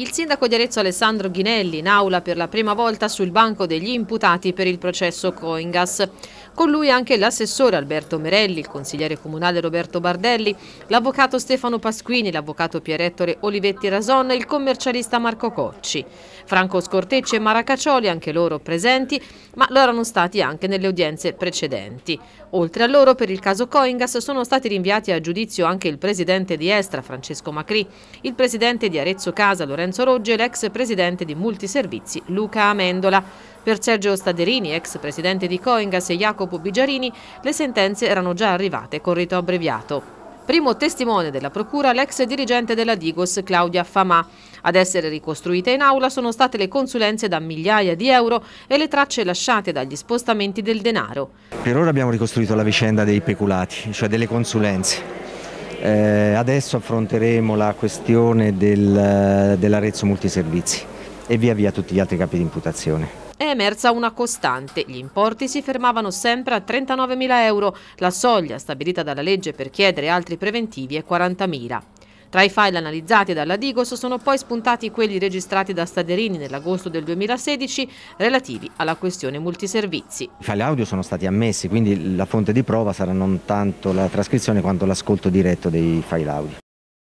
Il sindaco di Arezzo Alessandro Ghinelli in aula per la prima volta sul banco degli imputati per il processo Coingas. Con lui anche l'assessore Alberto Merelli, il consigliere comunale Roberto Bardelli, l'avvocato Stefano Pasquini, l'avvocato Pier Olivetti Rason e il commercialista Marco Cocci. Franco Scortecci e Mara Cacioli, anche loro presenti, ma lo erano stati anche nelle udienze precedenti. Oltre a loro, per il caso Coingas sono stati rinviati a giudizio anche il presidente di Estra, Francesco Macri, il presidente di Arezzo Casa, Lorenzo Roggi e l'ex presidente di Multiservizi, Luca Amendola. Per Sergio Staderini, ex presidente di Coingas e Jacopo Bigiarini, le sentenze erano già arrivate con rito abbreviato. Primo testimone della procura l'ex dirigente della Digos Claudia Famà. Ad essere ricostruite in aula sono state le consulenze da migliaia di euro e le tracce lasciate dagli spostamenti del denaro. Per ora abbiamo ricostruito la vicenda dei peculati, cioè delle consulenze. Eh, adesso affronteremo la questione del, eh, dell'Arezzo Multiservizi e via via tutti gli altri capi di imputazione è emersa una costante. Gli importi si fermavano sempre a 39.000 euro. La soglia stabilita dalla legge per chiedere altri preventivi è 40.000. Tra i file analizzati dalla Digos sono poi spuntati quelli registrati da Staderini nell'agosto del 2016 relativi alla questione multiservizi. I file audio sono stati ammessi, quindi la fonte di prova sarà non tanto la trascrizione quanto l'ascolto diretto dei file audio.